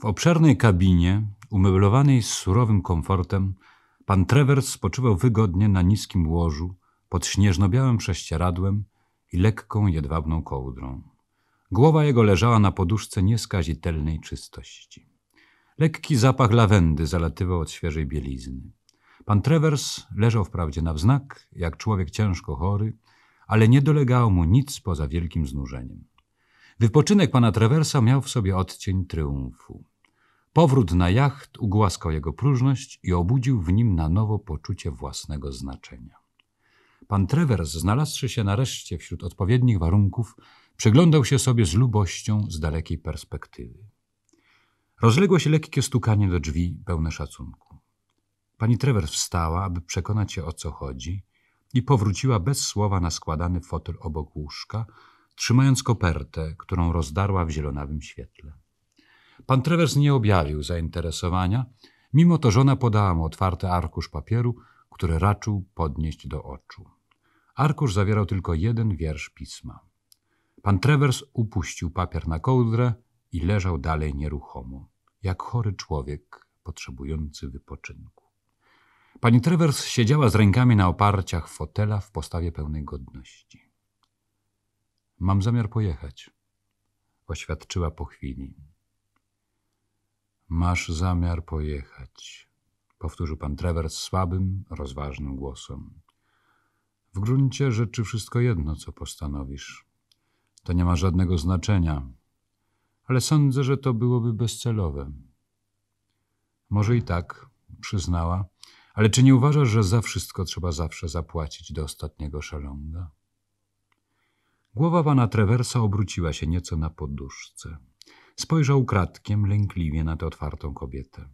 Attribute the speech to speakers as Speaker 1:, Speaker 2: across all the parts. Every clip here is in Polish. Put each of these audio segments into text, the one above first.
Speaker 1: W obszernej kabinie, umeblowanej z surowym komfortem, pan Trevers spoczywał wygodnie na niskim łożu, pod śnieżno-białym prześcieradłem i lekką jedwabną kołdrą. Głowa jego leżała na poduszce nieskazitelnej czystości. Lekki zapach lawendy zalatywał od świeżej bielizny. Pan Trevers leżał wprawdzie na wznak, jak człowiek ciężko chory, ale nie dolegało mu nic poza wielkim znużeniem. Wypoczynek pana Trewersa miał w sobie odcień tryumfu. Powrót na jacht ugłaskał jego próżność i obudził w nim na nowo poczucie własnego znaczenia. Pan Trewers, znalazłszy się nareszcie wśród odpowiednich warunków, przyglądał się sobie z lubością z dalekiej perspektywy. Rozległo się lekkie stukanie do drzwi, pełne szacunku. Pani Trewers wstała, aby przekonać się o co chodzi i powróciła bez słowa na składany fotel obok łóżka, trzymając kopertę, którą rozdarła w zielonawym świetle. Pan Trevers nie objawił zainteresowania, mimo to żona podała mu otwarty arkusz papieru, który raczył podnieść do oczu. Arkusz zawierał tylko jeden wiersz pisma. Pan Trevers upuścił papier na kołdrę i leżał dalej nieruchomo, jak chory człowiek potrzebujący wypoczynku. Pani Trevers siedziała z rękami na oparciach fotela w postawie pełnej godności. Mam zamiar pojechać, oświadczyła po chwili. Masz zamiar pojechać, powtórzył pan Trevers słabym, rozważnym głosem. W gruncie rzeczy wszystko jedno, co postanowisz. To nie ma żadnego znaczenia, ale sądzę, że to byłoby bezcelowe. Może i tak, przyznała, ale czy nie uważasz, że za wszystko trzeba zawsze zapłacić do ostatniego szalonga? Głowa pana Treversa obróciła się nieco na poduszce. Spojrzał kratkiem, lękliwie na tę otwartą kobietę.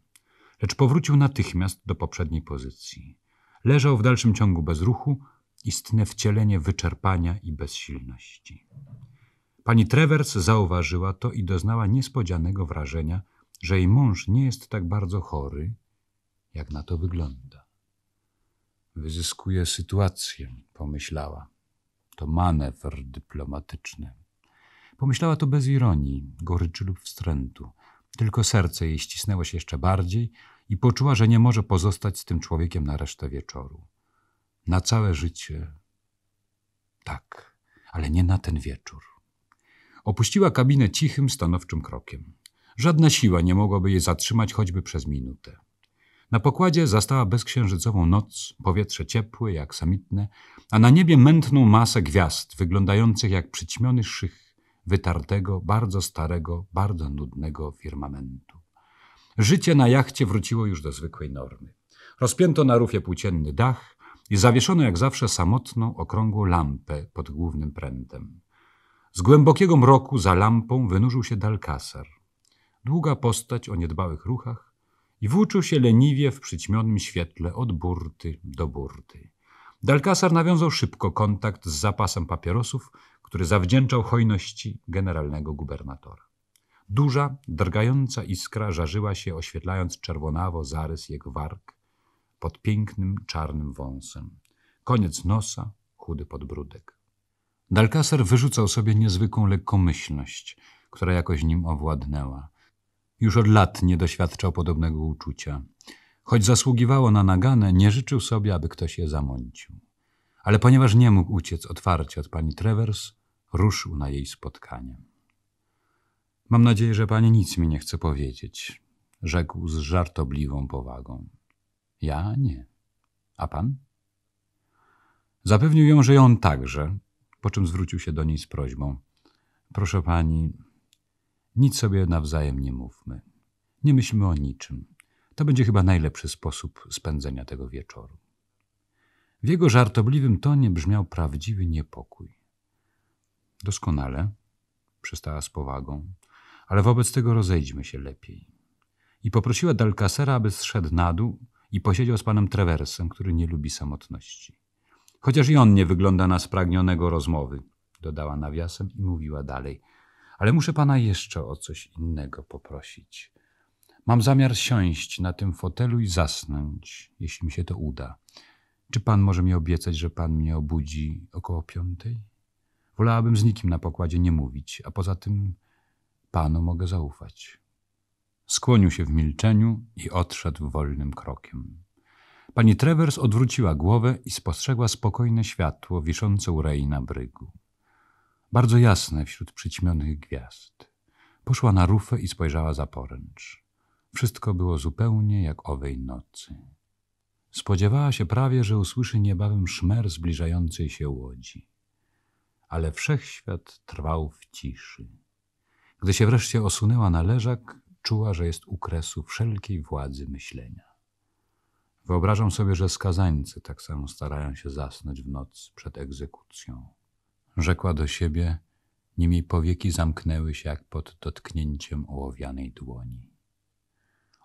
Speaker 1: Lecz powrócił natychmiast do poprzedniej pozycji. Leżał w dalszym ciągu bez ruchu, istne wcielenie wyczerpania i bezsilności. Pani Trewers zauważyła to i doznała niespodzianego wrażenia, że jej mąż nie jest tak bardzo chory, jak na to wygląda. Wyzyskuje sytuację, pomyślała. To manewr dyplomatyczny. Pomyślała to bez ironii, goryczy lub wstrętu. Tylko serce jej ścisnęło się jeszcze bardziej i poczuła, że nie może pozostać z tym człowiekiem na resztę wieczoru. Na całe życie. Tak, ale nie na ten wieczór. Opuściła kabinę cichym, stanowczym krokiem. Żadna siła nie mogłaby jej zatrzymać choćby przez minutę. Na pokładzie zastała bezksiężycową noc, powietrze ciepłe jak aksamitne, a na niebie mętną masę gwiazd, wyglądających jak przyćmiony szych wytartego, bardzo starego, bardzo nudnego firmamentu. Życie na jachcie wróciło już do zwykłej normy. Rozpięto na rufie płócienny dach i zawieszono jak zawsze samotną, okrągłą lampę pod głównym prętem. Z głębokiego mroku za lampą wynurzył się Dalkasar. Długa postać o niedbałych ruchach, i włóczył się leniwie w przyćmionym świetle od burty do burty. Dalkasar nawiązał szybko kontakt z zapasem papierosów, który zawdzięczał hojności generalnego gubernatora. Duża, drgająca iskra żarzyła się, oświetlając czerwonawo zarys jego warg pod pięknym czarnym wąsem. Koniec nosa, chudy podbródek. Dalkasar wyrzucał sobie niezwykłą lekkomyślność, która jakoś nim owładnęła. Już od lat nie doświadczał podobnego uczucia. Choć zasługiwało na naganę, nie życzył sobie, aby ktoś je zamącił. Ale ponieważ nie mógł uciec otwarcie od pani Trevers, ruszył na jej spotkanie. Mam nadzieję, że pani nic mi nie chce powiedzieć, rzekł z żartobliwą powagą. Ja nie. A pan? Zapewnił ją, że ją także, po czym zwrócił się do niej z prośbą. Proszę pani, nic sobie nawzajem nie mówmy. Nie myślmy o niczym. To będzie chyba najlepszy sposób spędzenia tego wieczoru. W jego żartobliwym tonie brzmiał prawdziwy niepokój. Doskonale, przystała z powagą, ale wobec tego rozejdźmy się lepiej. I poprosiła Dalcasera, aby zszedł na dół i posiedział z panem Treversem, który nie lubi samotności. Chociaż i on nie wygląda na spragnionego rozmowy, dodała nawiasem i mówiła dalej – ale muszę pana jeszcze o coś innego poprosić. Mam zamiar siąść na tym fotelu i zasnąć, jeśli mi się to uda. Czy pan może mi obiecać, że pan mnie obudzi około piątej? Wolałabym z nikim na pokładzie nie mówić, a poza tym panu mogę zaufać. Skłonił się w milczeniu i odszedł wolnym krokiem. Pani Trevers odwróciła głowę i spostrzegła spokojne światło wiszące u Rei na brygu bardzo jasne wśród przyćmionych gwiazd. Poszła na rufę i spojrzała za poręcz. Wszystko było zupełnie jak owej nocy. Spodziewała się prawie, że usłyszy niebawem szmer zbliżającej się łodzi. Ale wszechświat trwał w ciszy. Gdy się wreszcie osunęła na leżak, czuła, że jest u kresu wszelkiej władzy myślenia. Wyobrażam sobie, że skazańcy tak samo starają się zasnąć w noc przed egzekucją rzekła do siebie, nim jej powieki zamknęły się jak pod dotknięciem ołowianej dłoni.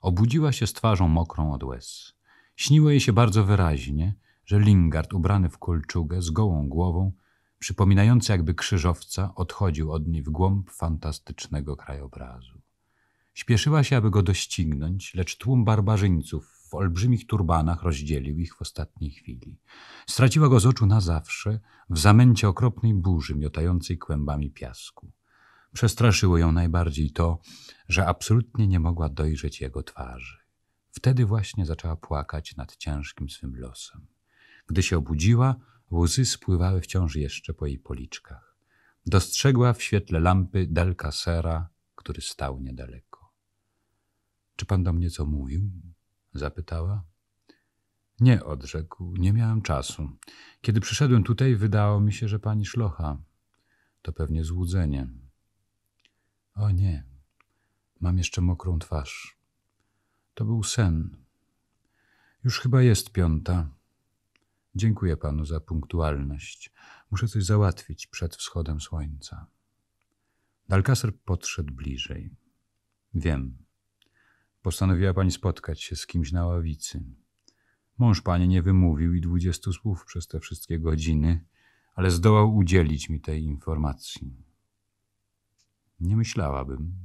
Speaker 1: Obudziła się z twarzą mokrą od łez. Śniło jej się bardzo wyraźnie, że Lingard, ubrany w kulczugę z gołą głową, przypominający jakby krzyżowca, odchodził od niej w głąb fantastycznego krajobrazu. Śpieszyła się, aby go doścignąć, lecz tłum barbarzyńców w olbrzymich turbanach rozdzielił ich w ostatniej chwili. Straciła go z oczu na zawsze w zamęcie okropnej burzy miotającej kłębami piasku. Przestraszyło ją najbardziej to, że absolutnie nie mogła dojrzeć jego twarzy. Wtedy właśnie zaczęła płakać nad ciężkim swym losem. Gdy się obudziła, łzy spływały wciąż jeszcze po jej policzkach. Dostrzegła w świetle lampy delka sera, który stał niedaleko. Czy pan do mnie co mówił? zapytała. Nie, odrzekł, nie miałem czasu. Kiedy przyszedłem tutaj, wydało mi się, że pani szlocha. To pewnie złudzenie. O nie, mam jeszcze mokrą twarz. To był sen. Już chyba jest piąta. Dziękuję panu za punktualność. Muszę coś załatwić przed wschodem słońca. Dalkaser podszedł bliżej. Wiem, Postanowiła pani spotkać się z kimś na ławicy. Mąż pani nie wymówił i dwudziestu słów przez te wszystkie godziny, ale zdołał udzielić mi tej informacji. Nie myślałabym,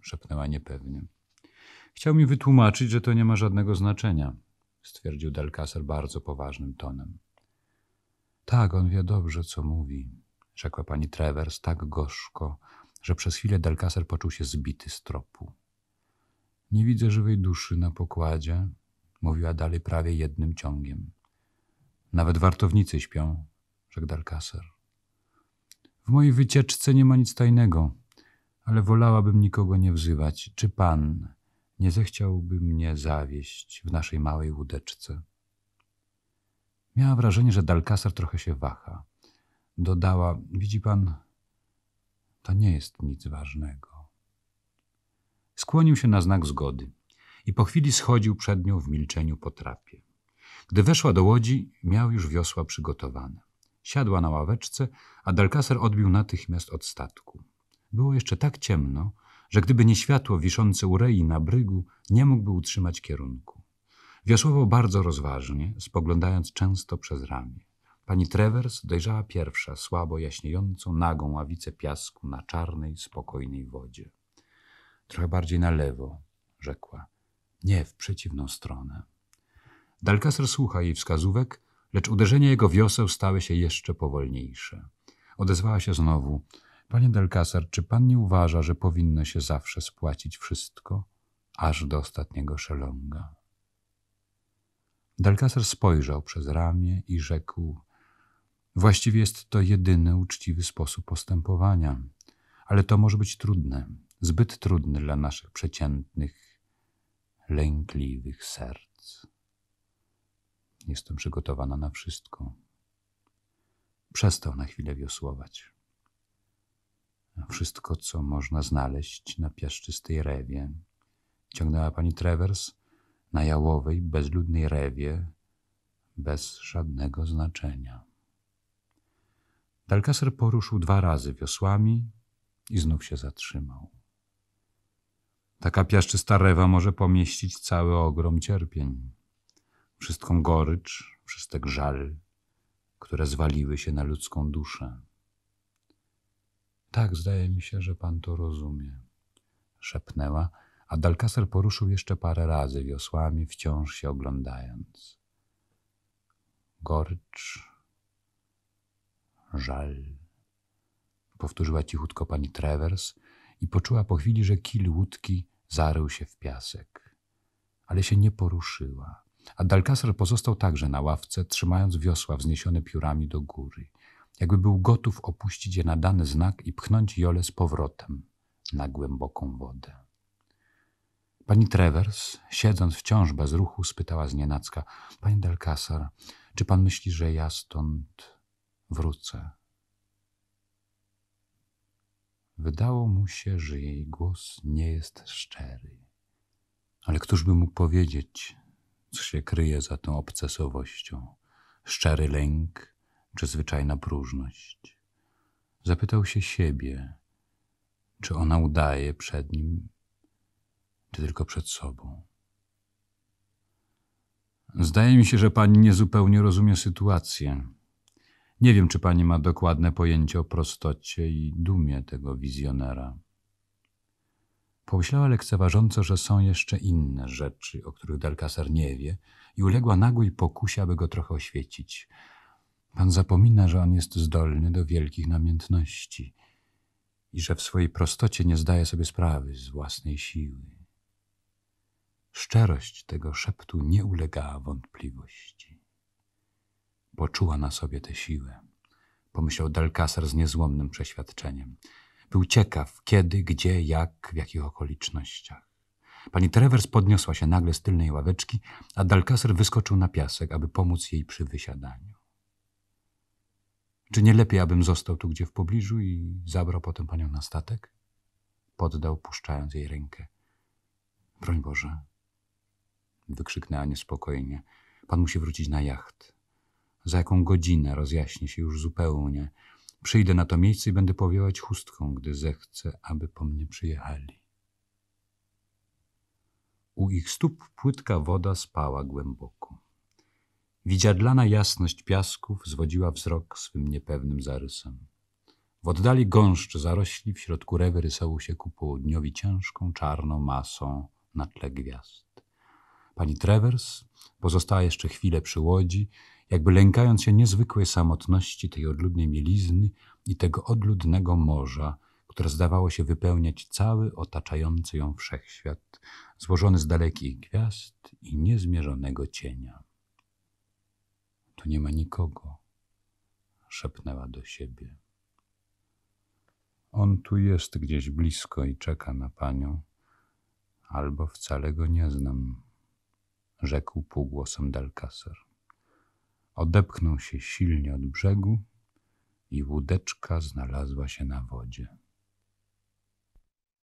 Speaker 1: szepnęła niepewnie. Chciał mi wytłumaczyć, że to nie ma żadnego znaczenia, stwierdził Delcaser bardzo poważnym tonem. Tak, on wie dobrze, co mówi, rzekła pani Trevers tak gorzko, że przez chwilę Delcaser poczuł się zbity z tropu. Nie widzę żywej duszy na pokładzie, mówiła dalej prawie jednym ciągiem. Nawet wartownicy śpią, rzekł Dalkaser. W mojej wycieczce nie ma nic tajnego, ale wolałabym nikogo nie wzywać. Czy pan nie zechciałby mnie zawieść w naszej małej łódeczce? Miała wrażenie, że Dalkaser trochę się waha. Dodała: Widzi pan, to nie jest nic ważnego. Skłonił się na znak zgody i po chwili schodził przed nią w milczeniu po trapie. Gdy weszła do łodzi, miał już wiosła przygotowane. Siadła na ławeczce, a Dalkaser odbił natychmiast od statku. Było jeszcze tak ciemno, że gdyby nie światło wiszące u rei na brygu, nie mógłby utrzymać kierunku. Wiosłował bardzo rozważnie, spoglądając często przez ramię. Pani Trevers dojrzała pierwsza słabo jaśniejącą nagą ławicę piasku na czarnej, spokojnej wodzie. Trochę bardziej na lewo, rzekła. Nie, w przeciwną stronę. Dalkaser słucha jej wskazówek, lecz uderzenia jego wioseł stały się jeszcze powolniejsze. Odezwała się znowu. Panie Dalkaser, czy pan nie uważa, że powinno się zawsze spłacić wszystko, aż do ostatniego szelonga? Dalkaser spojrzał przez ramię i rzekł: Właściwie jest to jedyny uczciwy sposób postępowania, ale to może być trudne zbyt trudny dla naszych przeciętnych, lękliwych serc. Jestem przygotowana na wszystko. Przestał na chwilę wiosłować. Wszystko, co można znaleźć na piaszczystej rewie, ciągnęła pani Trevers na jałowej, bezludnej rewie, bez żadnego znaczenia. Dalkaser poruszył dwa razy wiosłami i znów się zatrzymał. Taka piaszczysta rewa może pomieścić cały ogrom cierpień. Wszystką gorycz, wszystek żal, które zwaliły się na ludzką duszę. Tak, zdaje mi się, że pan to rozumie, szepnęła, a Dalkaser poruszył jeszcze parę razy wiosłami, wciąż się oglądając. Gorycz, żal, powtórzyła cichutko pani Trevers i poczuła po chwili, że kil łódki zarył się w piasek. Ale się nie poruszyła. Adalkasar pozostał także na ławce, trzymając wiosła wzniesione piórami do góry, jakby był gotów opuścić je na dany znak i pchnąć Jole z powrotem na głęboką wodę. Pani Trevers, siedząc wciąż bez ruchu, spytała znienacka: Panie Dalkasar, czy pan myśli, że ja stąd wrócę? Wydało mu się, że jej głos nie jest szczery. Ale któż by mógł powiedzieć, co się kryje za tą obcesowością? Szczery lęk czy zwyczajna próżność? Zapytał się siebie, czy ona udaje przed nim, czy tylko przed sobą. Zdaje mi się, że pani niezupełnie rozumie sytuację, nie wiem, czy pani ma dokładne pojęcie o prostocie i dumie tego wizjonera. Pomyślała lekceważąco, że są jeszcze inne rzeczy, o których Delcasar nie wie i uległa nagłej pokusie, aby go trochę oświecić. Pan zapomina, że on jest zdolny do wielkich namiętności i że w swojej prostocie nie zdaje sobie sprawy z własnej siły. Szczerość tego szeptu nie ulegała wątpliwości. Poczuła na sobie tę siłę, pomyślał Delcaser z niezłomnym przeświadczeniem. Był ciekaw, kiedy, gdzie, jak, w jakich okolicznościach. Pani Travers podniosła się nagle z tylnej ławeczki, a Dalkaser wyskoczył na piasek, aby pomóc jej przy wysiadaniu. Czy nie lepiej, abym został tu gdzie w pobliżu i zabrał potem panią na statek? Poddał, puszczając jej rękę. Broń Boże! Wykrzyknęła niespokojnie. Pan musi wrócić na jacht. Za jaką godzinę rozjaśni się już zupełnie. Przyjdę na to miejsce i będę powiewać chustką, gdy zechcę, aby po mnie przyjechali. U ich stóp płytka woda spała głęboko. Widziadlana jasność piasków zwodziła wzrok swym niepewnym zarysem. W oddali gąszcz zarośli, w środku rewy rysował się ku południowi ciężką, czarną masą na tle gwiazd. Pani Travers pozostała jeszcze chwilę przy łodzi jakby lękając się niezwykłej samotności tej odludnej mielizny i tego odludnego morza, które zdawało się wypełniać cały otaczający ją wszechświat, złożony z dalekich gwiazd i niezmierzonego cienia. Tu nie ma nikogo, szepnęła do siebie. On tu jest gdzieś blisko i czeka na panią, albo wcale go nie znam, rzekł półgłosem Dalkaser. Odepchnął się silnie od brzegu i łódeczka znalazła się na wodzie.